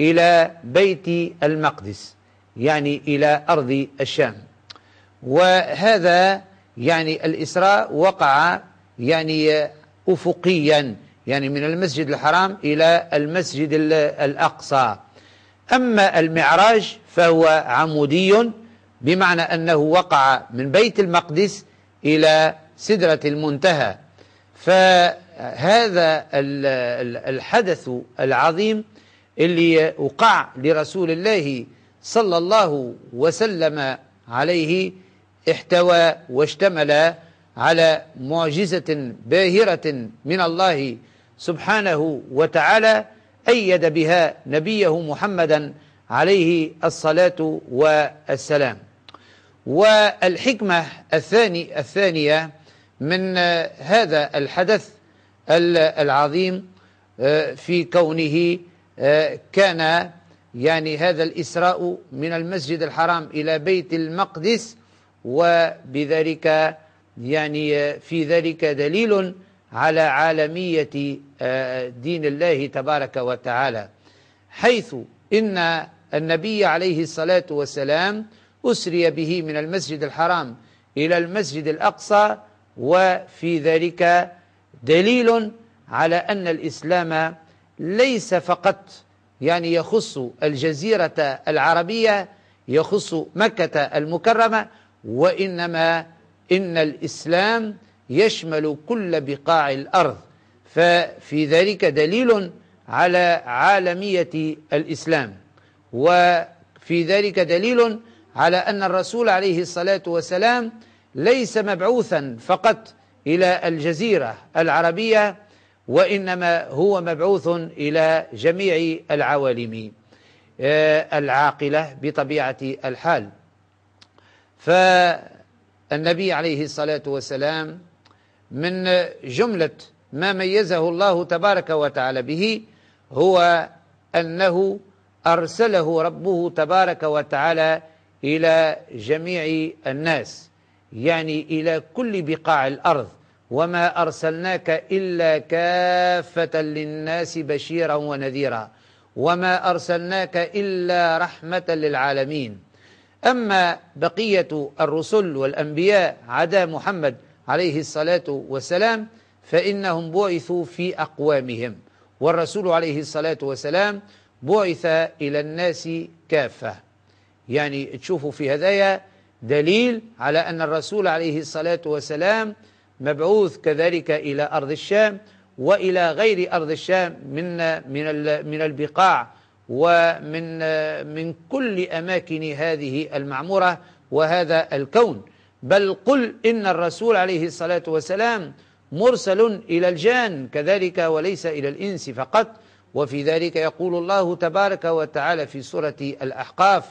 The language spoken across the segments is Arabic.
إلى بيت المقدس يعني إلى أرض الشام وهذا يعني الإسراء وقع يعني أفقيا يعني من المسجد الحرام إلى المسجد الأقصى أما المعراج فهو عمودي بمعنى أنه وقع من بيت المقدس إلى سدرة المنتهى فهذا الحدث العظيم اللي وقع لرسول الله صلى الله وسلم عليه احتوى واشتمل على معجزة باهرة من الله سبحانه وتعالى أيد بها نبيه محمدا عليه الصلاة والسلام والحكمة الثاني الثانية من هذا الحدث العظيم آه، في كونه كان يعني هذا الإسراء من المسجد الحرام إلى بيت المقدس وبذلك يعني في ذلك دليل على عالمية آه، دين الله تبارك وتعالى حيث إن النبي عليه الصلاة والسلام أسري به من المسجد الحرام إلى المسجد الأقصى وفي ذلك دليل على أن الإسلام ليس فقط يعني يخص الجزيرة العربية يخص مكة المكرمة وإنما إن الإسلام يشمل كل بقاع الأرض ففي ذلك دليل على عالمية الإسلام وفي ذلك دليل على أن الرسول عليه الصلاة والسلام ليس مبعوثا فقط إلى الجزيرة العربية وإنما هو مبعوث إلى جميع العوالم آه، العاقلة بطبيعة الحال فالنبي عليه الصلاة والسلام من جملة ما ميزه الله تبارك وتعالى به هو أنه أرسله ربه تبارك وتعالى إلى جميع الناس يعني إلى كل بقاع الأرض وما أرسلناك إلا كافة للناس بشيرا ونذيرا وما أرسلناك إلا رحمة للعالمين أما بقية الرسل والأنبياء عدا محمد عليه الصلاة والسلام فإنهم بعثوا في أقوامهم والرسول عليه الصلاة والسلام بعث إلى الناس كافة يعني تشوفوا في هدايا دليل على أن الرسول عليه الصلاة والسلام مبعوث كذلك إلى أرض الشام وإلى غير أرض الشام من من من البقاع ومن من كل أماكن هذه المعمورة وهذا الكون بل قل إن الرسول عليه الصلاة والسلام مرسل إلى الجان كذلك وليس إلى الإنس فقط وفي ذلك يقول الله تبارك وتعالى في سورة الأحقاف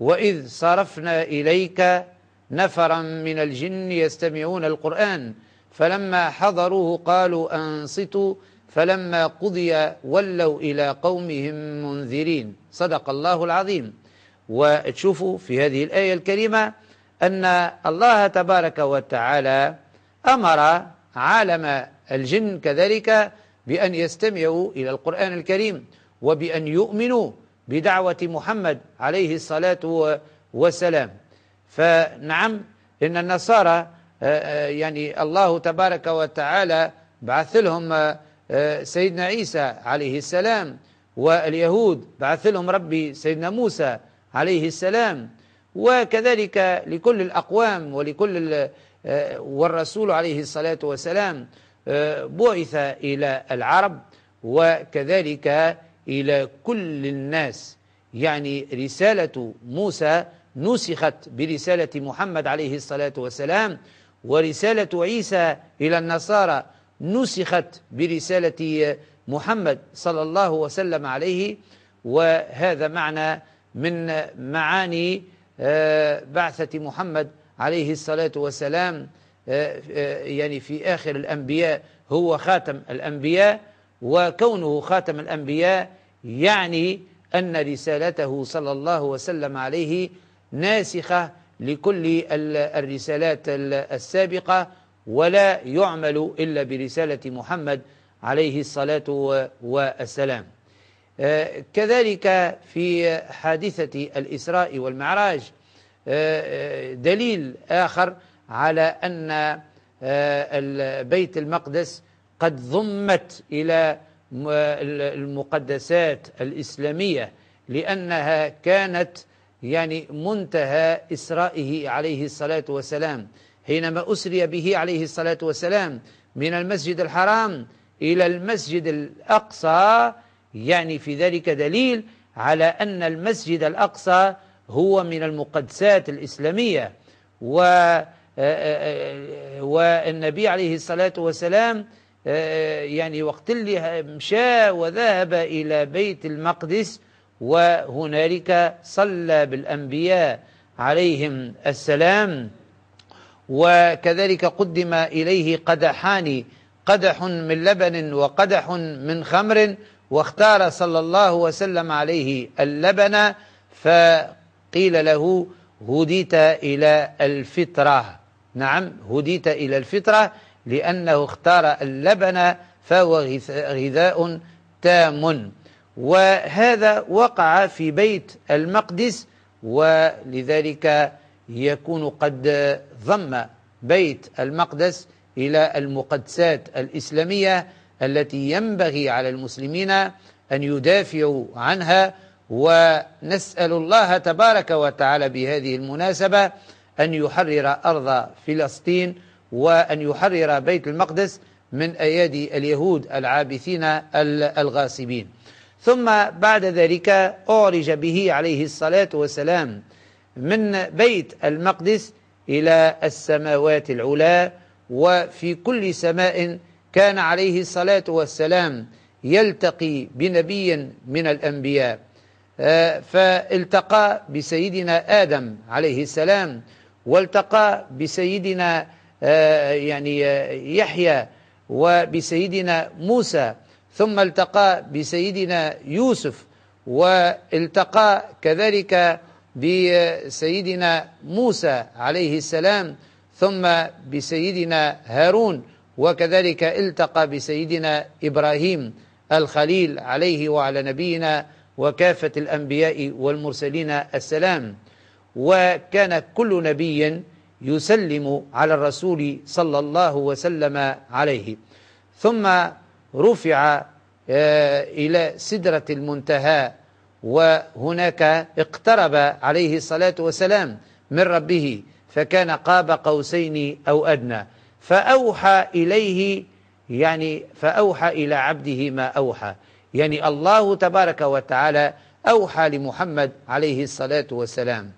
وإذ صرفنا إليك نفرا من الجن يستمعون القرآن فلما حضروه قالوا أنصتوا فلما قضي ولوا إلى قومهم منذرين صدق الله العظيم وتشوفوا في هذه الآية الكريمة أن الله تبارك وتعالى أمر عالم الجن كذلك بأن يستمعوا إلى القرآن الكريم وبأن يؤمنوا بدعوة محمد عليه الصلاة والسلام فنعم إن النصارى آه، آه، يعني الله تبارك وتعالى بعث لهم آه، سيدنا عيسى عليه السلام واليهود بعث لهم ربي سيدنا موسى عليه السلام وكذلك لكل الأقوام ولكل والرسول عليه الصلاة والسلام بعث إلى العرب وكذلك إلى كل الناس يعني رسالة موسى نسخت برسالة محمد عليه الصلاة والسلام ورسالة عيسى إلى النصارى نسخت برسالة محمد صلى الله وسلم عليه وهذا معنى من معاني آه، بعثة محمد عليه الصلاة والسلام آه، آه، يعني في آخر الأنبياء هو خاتم الأنبياء وكونه خاتم الأنبياء يعني أن رسالته صلى الله وسلم عليه ناسخة لكل الرسالات السابقة ولا يعمل إلا برسالة محمد عليه الصلاة والسلام آه، كذلك في حادثة الإسراء والمعراج آه، آه، دليل آخر على أن بيت المقدس قد ضمت إلى المقدسات الإسلامية لأنها كانت يعني منتهى إسرائه عليه الصلاة والسلام حينما أسري به عليه الصلاة والسلام من المسجد الحرام إلى المسجد الأقصى يعني في ذلك دليل على أن المسجد الأقصى هو من المقدسات الإسلامية و آه، آه، آه، والنبي عليه الصلاة والسلام يعني وقت اللي مشى وذهب إلى بيت المقدس وهنالك صلى بالأنبياء عليهم السلام وكذلك قدم إليه قدحان قدح من لبن وقدح من خمر واختار صلى الله وسلم عليه اللبن فقيل له هديت إلى الفطرة نعم هديت إلى الفطرة لأنه اختار اللبن فهو غذاء تام وهذا وقع في بيت المقدس ولذلك يكون قد ضم بيت المقدس إلى المقدسات الإسلامية التي ينبغي على المسلمين أن يدافعوا عنها ونسأل الله تبارك وتعالى بهذه المناسبة أن يحرر أرض فلسطين وأن يحرر بيت المقدس من أيادي اليهود العابثين الغاصبين ثم بعد ذلك أعرج به عليه الصلاة والسلام من بيت المقدس إلى السماوات العلا وفي كل سماء كان عليه الصلاة والسلام يلتقي بنبي من الأنبياء آه، فالتقى بسيدنا آدم عليه السلام والتقى بسيدنا آه، يعني آه، يحيى وبسيدنا موسى ثم التقى بسيدنا يوسف والتقى كذلك بسيدنا موسى عليه السلام ثم بسيدنا هارون وكذلك التقى بسيدنا إبراهيم الخليل عليه وعلى نبينا وكافة الأنبياء والمرسلين السلام وكان كل نبي يسلم على الرسول صلى الله وسلم عليه ثم رفع آه، إلى سدرة المنتهى وهناك اقترب عليه الصلاة والسلام من ربه فكان قاب قوسين أو أدنى فأوحى إليه يعني فأوحى إلى عبده ما أوحى يعني الله تبارك وتعالى أوحى لمحمد عليه الصلاة والسلام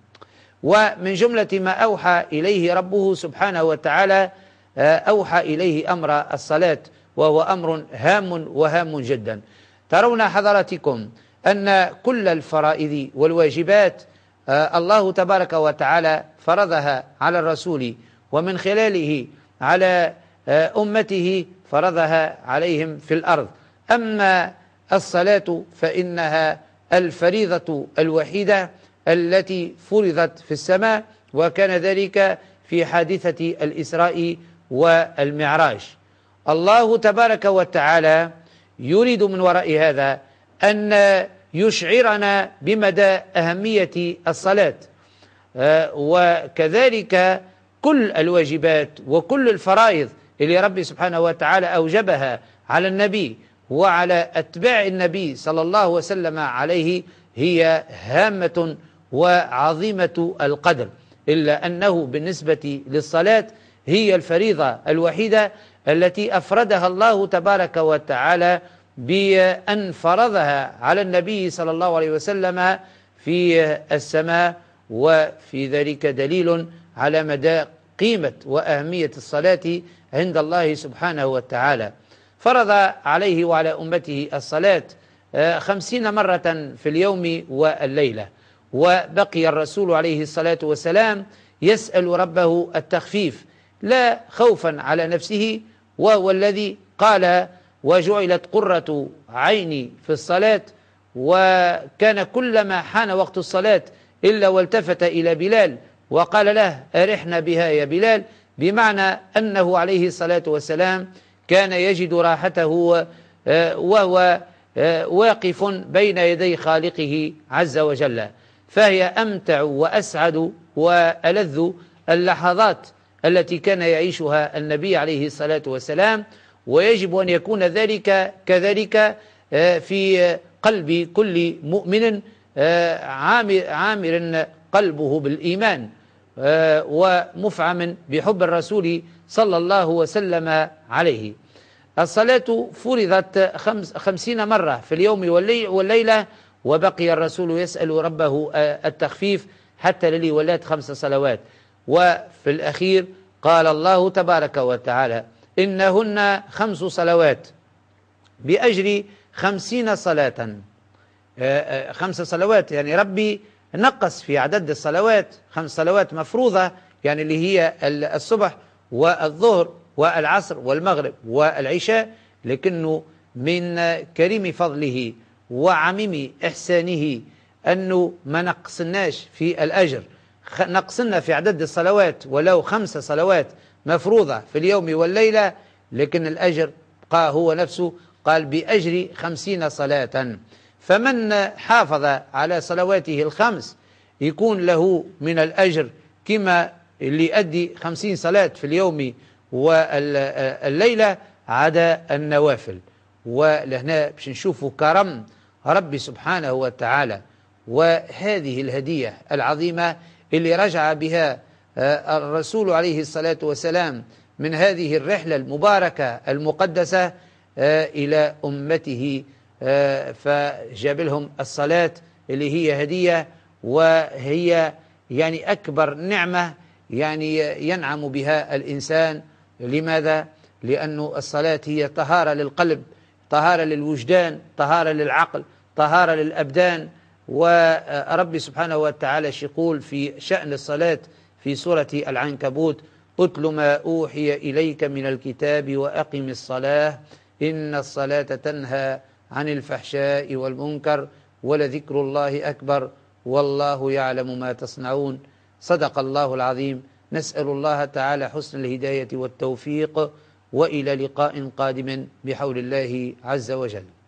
ومن جملة ما أوحى إليه ربه سبحانه وتعالى آه، أوحى إليه أمر الصلاة وهو أمر هام وهام جدا ترون حضراتكم أن كل الفرائض والواجبات آه، الله تبارك وتعالى فرضها على الرسول ومن خلاله على آه، أمته فرضها عليهم في الأرض أما الصلاة فإنها الفريضة الوحيدة التي فرضت في السماء وكان ذلك في حادثة الإسراء والمعراج الله تبارك وتعالى يريد من وراء هذا أن يشعرنا بمدى أهمية الصلاة آه، وكذلك كل الواجبات وكل الفرائض اللي ربي سبحانه وتعالى أوجبها على النبي وعلى أتباع النبي صلى الله وسلم عليه هي هامة وعظيمة القدر إلا أنه بالنسبة للصلاة هي الفريضة الوحيدة التي أفردها الله تبارك وتعالى بأن فرضها على النبي صلى الله عليه وسلم في السماء وفي ذلك دليل على مدى قيمة وأهمية الصلاة عند الله سبحانه وتعالى فرض عليه وعلى أمته الصلاة آه، خمسين مرة في اليوم والليلة وبقي الرسول عليه الصلاة والسلام يسأل ربه التخفيف لا خوفا على نفسه وهو الذي قال وجعلت قرة عيني في الصلاة وكان كلما حان وقت الصلاة إلا والتفت إلى بلال وقال له أرحنا بها يا بلال بمعنى أنه عليه الصلاة والسلام كان يجد راحته آه، وهو آه، واقف بين يدي خالقه عز وجل فهي أمتع وأسعد وألذ اللحظات التي كان يعيشها النبي عليه الصلاة والسلام ويجب أن يكون ذلك كذلك آه، في قلب كل مؤمن آه، عامر قلبه بالإيمان آه، ومفعم بحب الرسول صلى الله وسلم عليه الصلاة فرضت خمس خمسين مرة في اليوم والليلة وبقي الرسول يسأل ربه التخفيف حتى للي ولات خمس صلوات وفي الأخير قال الله تبارك وتعالى إنهن خمس صلوات بأجر خمسين صلاة آه، آه، خمس صلوات يعني ربي نقص في عدد الصلوات خمس صلوات مفروضة يعني اللي هي الصبح والظهر والعصر والمغرب والعشاء لكنه من كريم فضله وعميم إحسانه أنه ما نقصناش في الأجر نقصنا في عدد الصلوات ولو خمس صلوات مفروضة في اليوم والليلة لكن الأجر قال هو نفسه قال بأجر خمسين صلاة فمن حافظ على صلواته الخمس يكون له من الأجر كما اللي يؤدي خمسين صلاة في اليوم والليلة عدا النوافل ولهنا باش نشوفوا كرم ربي سبحانه وتعالى وهذه الهدية العظيمة اللي رجع بها آه، الرسول عليه الصلاة والسلام من هذه الرحلة المباركة المقدسة آه، إلى أمته آه، فجاب لهم الصلاة اللي هي هدية وهي يعني أكبر نعمة يعني ينعم بها الإنسان لماذا؟ لأن الصلاة هي طهارة للقلب طهارة للوجدان طهارة للعقل طهارة للأبدان ورب سبحانه وتعالى يقول في شأن الصلاة في سورة العنكبوت اتل ما أوحي إليك من الكتاب وأقم الصلاة إن الصلاة تنهى عن الفحشاء والمنكر ولذكر الله أكبر والله يعلم ما تصنعون صدق الله العظيم نسأل الله تعالى حسن الهداية والتوفيق وإلى لقاء قادم بحول الله عز وجل